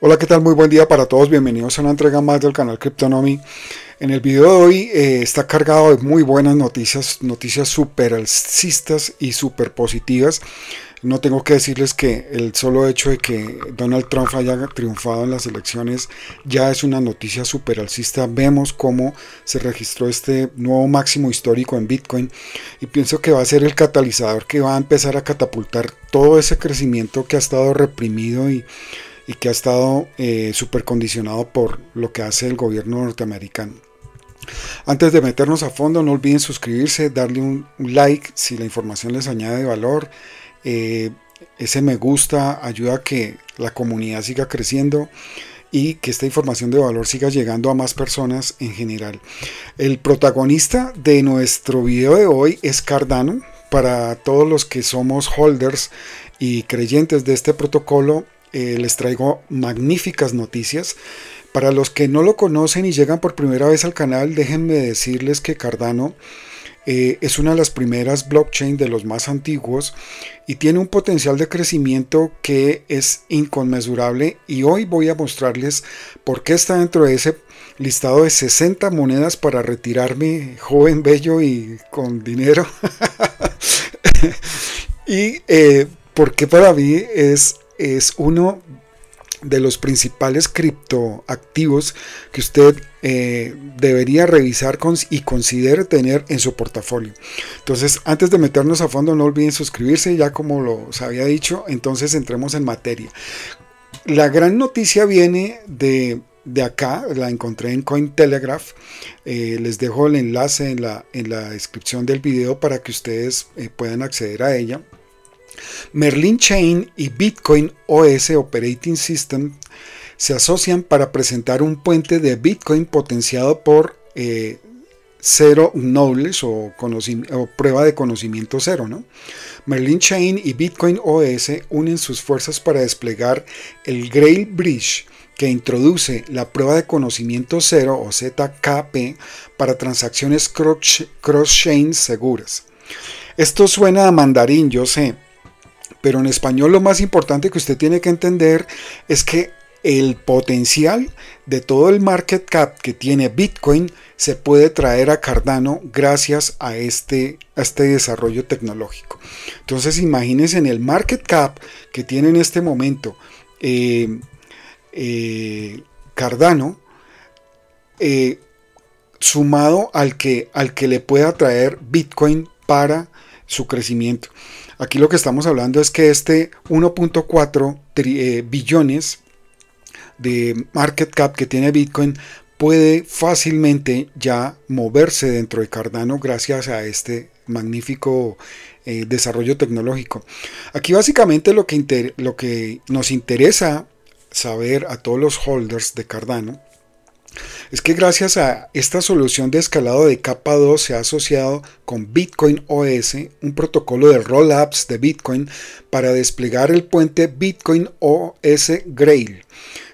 Hola, ¿qué tal? Muy buen día para todos. Bienvenidos a una entrega más del canal Cryptonomy. En el video de hoy eh, está cargado de muy buenas noticias, noticias super alcistas y super positivas. No tengo que decirles que el solo hecho de que Donald Trump haya triunfado en las elecciones ya es una noticia super alcista. Vemos cómo se registró este nuevo máximo histórico en Bitcoin y pienso que va a ser el catalizador que va a empezar a catapultar todo ese crecimiento que ha estado reprimido y y que ha estado eh, supercondicionado por lo que hace el gobierno norteamericano. Antes de meternos a fondo, no olviden suscribirse, darle un, like si la información les añade valor. Eh, ese me gusta ayuda a que la comunidad siga creciendo y que esta información de valor siga llegando a más personas en general. El protagonista de nuestro video de hoy es Cardano. Para todos los que somos holders y creyentes de este protocolo, eh, les traigo magníficas noticias. Para los que no lo conocen y llegan por primera vez al canal, déjenme decirles que Cardano eh, es una de las primeras blockchain de los más antiguos y tiene un potencial de crecimiento que es inconmensurable y hoy voy a mostrarles por qué está dentro de ese listado de 60 monedas para retirarme joven, bello y con dinero. y eh, por qué para mí es es uno de los principales criptoactivos que usted eh, debería revisar y considere tener en su portafolio. Entonces, antes de meternos a fondo, no olviden suscribirse, ya como los había dicho, entonces entremos en materia. La gran noticia viene de, de acá, la encontré en Cointelegraph. Eh, les dejo el enlace en la, en la descripción del video para que ustedes eh, puedan acceder a ella. Merlin Chain y Bitcoin OS Operating System se asocian para presentar un puente de Bitcoin potenciado por eh, Zero Knowledge o, prueba de conocimiento cero. ¿no? Merlin Chain y Bitcoin OS unen sus fuerzas para desplegar el Grail Bridge que introduce la prueba de conocimiento cero o ZKP para transacciones cross-chain seguras. Esto suena a mandarín, yo sé, pero en español lo más importante que usted tiene que entender es que el potencial de todo el market cap que tiene Bitcoin se puede traer a Cardano gracias a este, este desarrollo tecnológico. Entonces imagínense en el market cap que tiene en este momento eh, eh, Cardano, eh, sumado al que, al que le pueda traer Bitcoin para su crecimiento. Aquí lo que estamos hablando es que este 1.4 eh, billones de market cap que tiene Bitcoin puede fácilmente ya moverse dentro de Cardano gracias a este magnífico eh, desarrollo tecnológico. Aquí básicamente lo que, lo que nos interesa saber a todos los holders de Cardano es que gracias a esta solución de escalado de capa 2 se ha asociado con Bitcoin OS, un protocolo de rollups de Bitcoin, para desplegar el puente Bitcoin OS Grail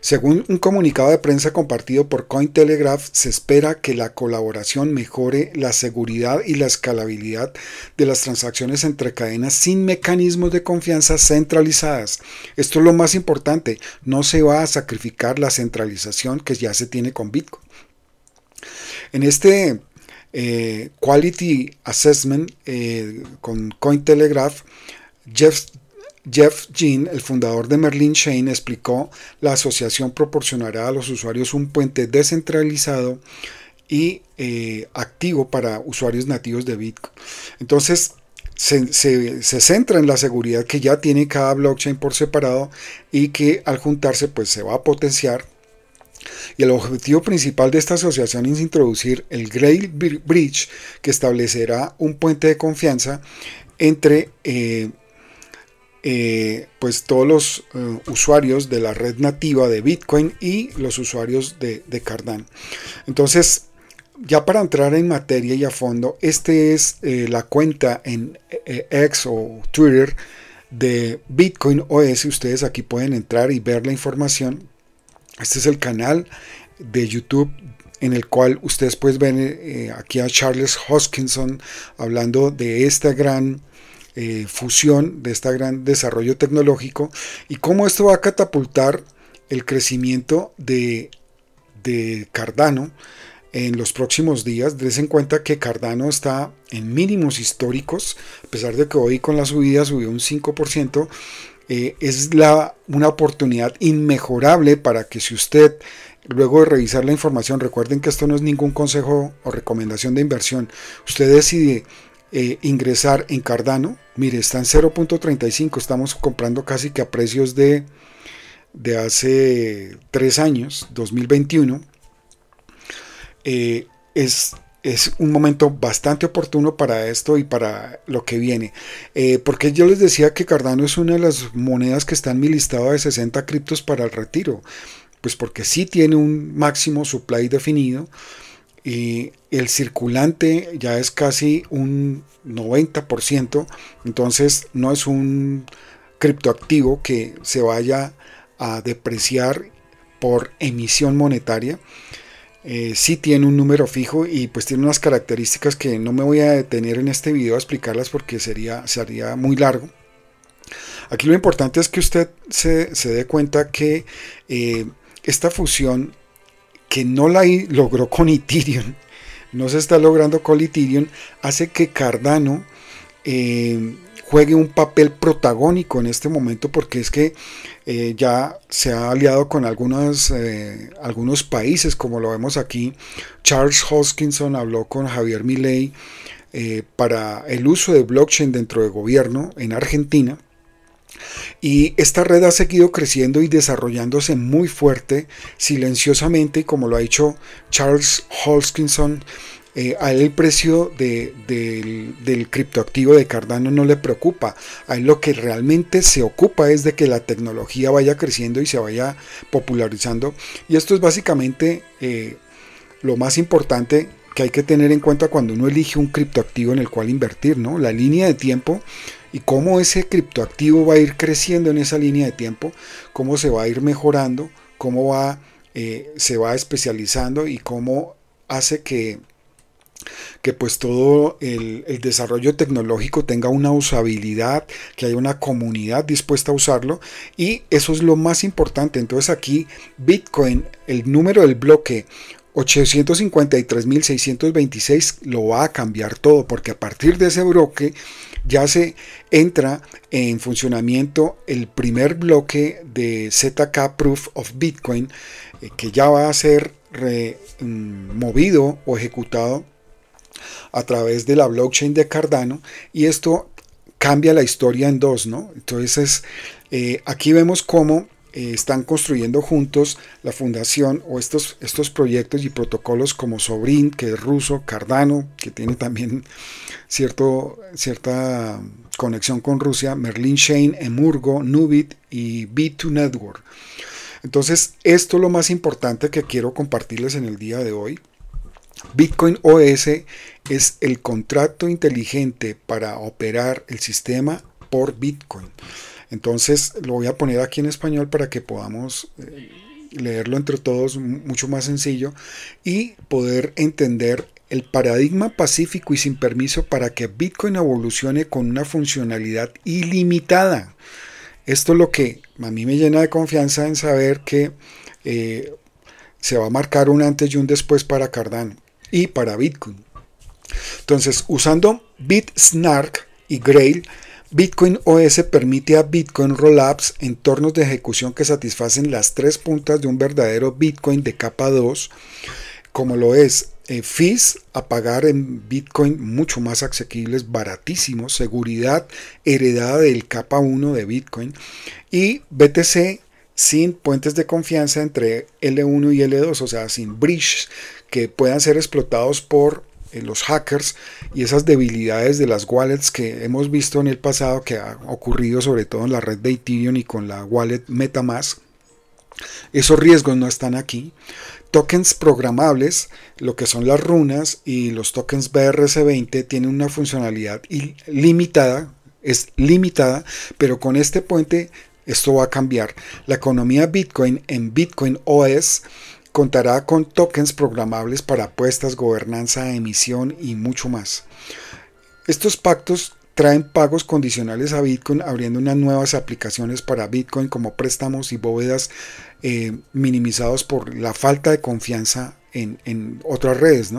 según un comunicado de prensa compartido por Cointelegraph, se espera que la colaboración mejore la seguridad y la escalabilidad de las transacciones entre cadenas sin mecanismos de confianza centralizadas. Esto es lo más importante, no se va a sacrificar la centralización que ya se tiene con Bitcoin. En este eh, Quality Assessment eh, con Cointelegraph, Jeff Jeff Jean, el fundador de Merlin Chain, explicó, la asociación proporcionará a los usuarios un puente descentralizado y eh, activo para usuarios nativos de Bitcoin. Entonces, se, centra en la seguridad que ya tiene cada blockchain por separado y que al juntarse pues se va a potenciar. Y el objetivo principal de esta asociación es introducir el Grail Bridge que establecerá un puente de confianza entre eh, eh, pues todos los eh, usuarios de la red nativa de Bitcoin y los usuarios de, Cardano. Entonces, ya para entrar en materia y a fondo, esta es eh, la cuenta en X o Twitter de Bitcoin OS. Ustedes aquí pueden entrar y ver la información. Este es el canal de YouTube en el cual ustedes pueden ver aquí a Charles Hoskinson hablando de esta gran eh, fusión, de este gran desarrollo tecnológico y cómo esto va a catapultar el crecimiento de, Cardano en los próximos días. Des en cuenta que Cardano está en mínimos históricos, a pesar de que hoy con la subida subió un 5%. Eh, es una oportunidad inmejorable para que si usted luego de revisar la información, recuerden que esto no es ningún consejo o recomendación de inversión. Usted decide eh, ingresar en Cardano. Mire, está en 0.35, estamos comprando casi que a precios de, de hace tres años, 2021. Eh, es, es, un momento bastante oportuno para esto y para lo que viene. Eh, porque yo les decía que Cardano es una de las monedas que está en mi listado de 60 criptos para el retiro. Pues porque si tiene un máximo supply definido y el circulante ya es casi un 90%, entonces no es un criptoactivo que se vaya a depreciar por emisión monetaria. si eh, sí tiene un número fijo y pues tiene unas características que no me voy a detener en este video a explicarlas porque sería, muy largo. Aquí lo importante es que usted se, dé cuenta que eh, esta fusión que no la logró con Ethereum, no se está logrando con Ethereum, hace que Cardano em, juegue un papel protagónico en este momento porque es que eh, ya se ha aliado con eh, algunos países, como lo vemos aquí. Charles Hoskinson habló con Javier Milei eh, para el uso de blockchain dentro del gobierno en Argentina y esta red ha seguido creciendo y desarrollándose muy fuerte, silenciosamente, y como lo ha dicho Charles Hoskinson. Eh, a él el precio del, criptoactivo de Cardano no le preocupa. A él lo que realmente se ocupa es de que la tecnología vaya creciendo y se vaya popularizando. Y esto es básicamente eh, lo más importante que hay que tener en cuenta cuando uno elige un criptoactivo en el cual invertir, ¿no? La línea de tiempo y cómo ese criptoactivo va a ir creciendo en esa línea de tiempo, cómo se va a ir mejorando, cómo va, eh, se va especializando y cómo hace que, que pues todo el, el, desarrollo tecnológico tenga una usabilidad, que haya una comunidad dispuesta a usarlo y eso es lo más importante. Entonces aquí Bitcoin, el número del bloque 853.626 lo va a cambiar todo porque a partir de ese bloque ya se entra en funcionamiento el primer bloque de ZK Proof of Bitcoin, eh, que ya va a ser mm, movido o ejecutado a través de la blockchain de Cardano y esto cambia la historia en dos, ¿no? Entonces, eh, aquí vemos cómo eh, están construyendo juntos la fundación o estos, estos proyectos y protocolos como Sobrin, que es ruso, Cardano, que tiene también cierto, cierta conexión con Rusia, Merlin Shane, Emurgo, Nubit y B2 Network. Entonces, esto es lo más importante que quiero compartirles en el día de hoy. Bitcoin OS es el contrato inteligente para operar el sistema por Bitcoin. Entonces lo voy a poner aquí en español para que podamos eh, leerlo entre todos mucho más sencillo y poder entender el paradigma pacífico y sin permiso para que Bitcoin evolucione con una funcionalidad ilimitada. Esto es lo que a mí me llena de confianza en saber que eh, se va a marcar un antes y un después para Cardano y para Bitcoin. Entonces, usando BitSnark y Grail, Bitcoin OS permite a Bitcoin Rollups entornos de ejecución que satisfacen las tres puntas de un verdadero Bitcoin de capa 2, como lo es FIS eh, fees a pagar en Bitcoin mucho más asequibles, baratísimos, seguridad heredada del capa 1 de Bitcoin y BTC sin puentes de confianza entre L1 y L2, o sea, sin bridges que puedan ser explotados por los hackers y esas debilidades de las wallets que hemos visto en el pasado que ha ocurrido sobre todo en la red de Ethereum y con la wallet Metamask. Esos riesgos no están aquí. Tokens programables, lo que son las runas y los tokens BRC20 tienen una funcionalidad limitada, es limitada, pero con este puente esto va a cambiar. La economía Bitcoin en Bitcoin OS Contará con tokens programables para apuestas, gobernanza, emisión y mucho más. Estos pactos traen pagos condicionales a Bitcoin abriendo unas nuevas aplicaciones para Bitcoin como préstamos y bóvedas eh, minimizados por la falta de confianza en, otras redes.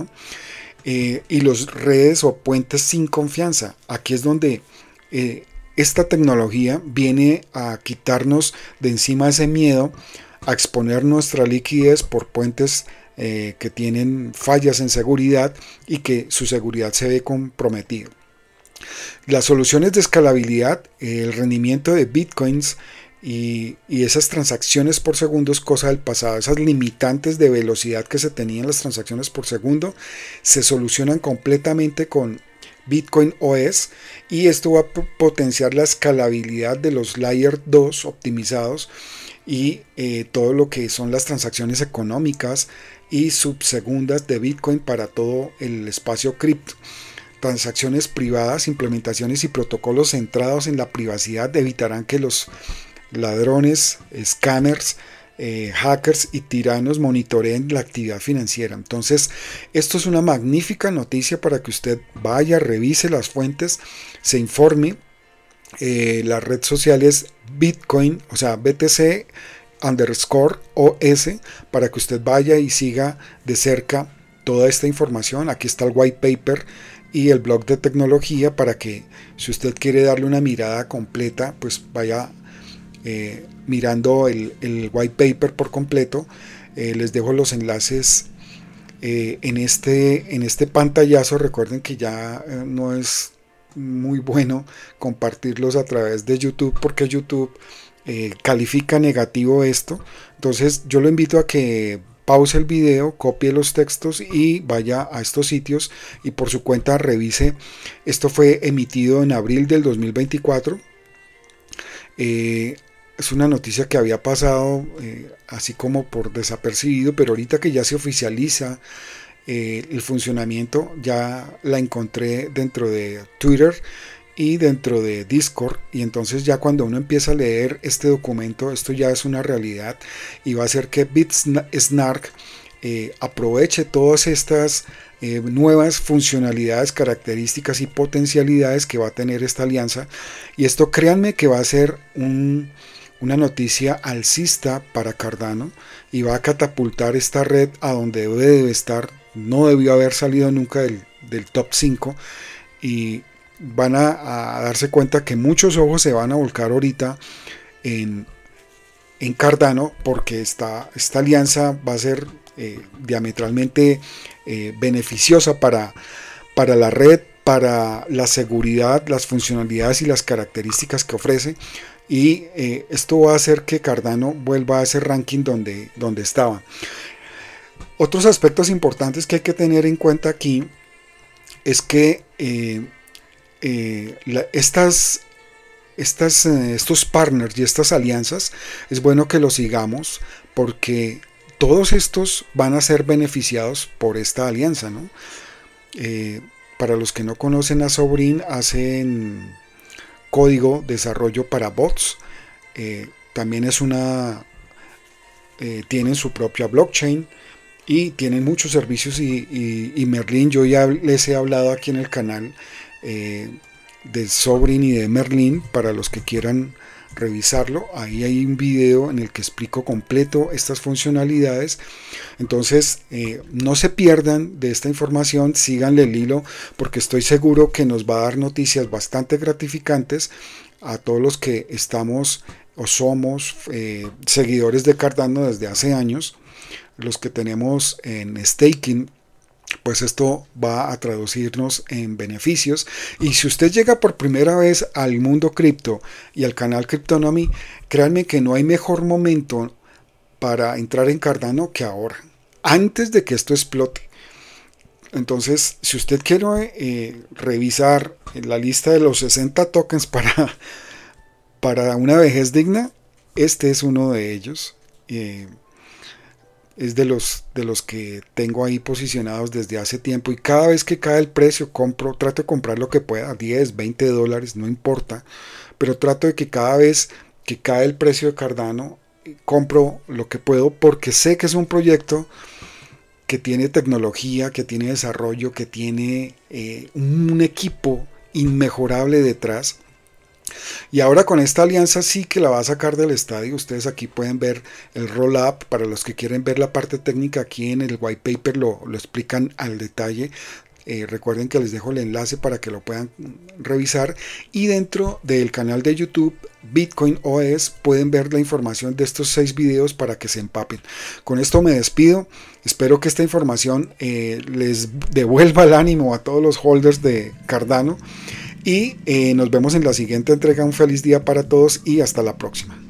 Eh, y los redes o puentes sin confianza. Aquí es donde eh, esta tecnología viene a quitarnos de encima ese miedo a exponer nuestra liquidez por puentes eh, que tienen fallas en seguridad y que su seguridad se ve comprometida. Las soluciones de escalabilidad, eh, el rendimiento de bitcoins y, y, esas transacciones por segundo es cosa del pasado, esas limitantes de velocidad que se tenían las transacciones por segundo se solucionan completamente con Bitcoin OS y esto va a potenciar la escalabilidad de los layer 2 optimizados y eh, todo lo que son las transacciones económicas y subsegundas de Bitcoin para todo el espacio cripto. Transacciones privadas, implementaciones y protocolos centrados en la privacidad evitarán que los ladrones, escáneres, eh, hackers y tiranos monitoreen la actividad financiera. Entonces, esto es una magnífica noticia para que usted vaya, revise las fuentes, se informe eh, la red social es Bitcoin, o sea, BTC underscore OS, para que usted vaya y siga de cerca toda esta información. Aquí está el white paper y el blog de tecnología para que si usted quiere darle una mirada completa, pues vaya eh, mirando el, white paper por completo. Eh, les dejo los enlaces en, este, en este pantallazo. Recuerden que ya no es muy bueno compartirlos a través de YouTube porque YouTube eh, califica negativo esto. Entonces yo lo invito a que pause el video, copie los textos y vaya a estos sitios y por su cuenta revise. Esto fue emitido en abril del 2024. Eh, es una noticia que había pasado eh, así como por desapercibido, pero ahorita que ya se oficializa eh, el funcionamiento ya la encontré dentro de Twitter y dentro de Discord y entonces ya cuando uno empieza a leer este documento esto ya es una realidad y va a hacer que Bitsnark eh, aproveche todas estas eh, nuevas funcionalidades, características y potencialidades que va a tener esta alianza. Y esto créanme que va a ser una noticia alcista para Cardano y va a catapultar esta red a donde debe estar no debió haber salido nunca del, top 5 y van a, darse cuenta que muchos ojos se van a volcar ahorita en, en Cardano porque esta, esta alianza va a ser eh, diametralmente eh, beneficiosa para, para la red, para la seguridad, las funcionalidades y las características que ofrece. Y eh, esto va a hacer que Cardano vuelva a ese ranking donde, donde estaba. Otros aspectos importantes que hay que tener en cuenta aquí es que eh, eh, estas, estas, eh, estos partners y estas alianzas es bueno que los sigamos porque todos estos van a ser beneficiados por esta alianza. para los que no conocen a Sobrin, hacen código desarrollo para bots. también es una... tienen su propia blockchain y tienen muchos servicios y, y, Merlin, yo ya les he hablado aquí en el canal eh, de Sobrin y de Merlin para los que quieran revisarlo, ahí hay un video en el que explico completo estas funcionalidades, entonces eh, no se pierdan de esta información, síganle el hilo porque estoy seguro que nos va a dar noticias bastante gratificantes a todos los que estamos o somos eh, seguidores de Cardano desde hace años los que tenemos en staking, pues esto va a traducirnos en beneficios. Y si usted llega por primera vez al mundo cripto y al canal Cryptonomy, créanme que no hay mejor momento para entrar en Cardano que ahora, antes de que esto explote. Entonces, si usted quiere eh, revisar la lista de los 60 tokens para, para una vejez digna, este es uno de ellos. Eh, es de los, de los que tengo ahí posicionados desde hace tiempo y cada vez que cae el precio compro, trato de comprar lo que pueda, 10, 20 dólares, no importa, pero trato de que cada vez que cae el precio de Cardano, eh, compro lo que puedo porque sé que es un proyecto que tiene tecnología, que tiene desarrollo, que tiene eh, un equipo inmejorable detrás y ahora con esta alianza sí que la va a sacar del estadio. Ustedes aquí pueden ver el roll-up. Para los que quieren ver la parte técnica aquí en el white paper lo, explican al detalle. Eh, recuerden que les dejo el enlace para que lo puedan revisar. Y dentro del canal de YouTube Bitcoin OS pueden ver la información de estos seis videos para que se empapen. Con esto me despido. Espero que esta información eh, les devuelva el ánimo a todos los holders de Cardano. Y eh, nos vemos en la siguiente entrega. Un feliz día para todos y hasta la próxima.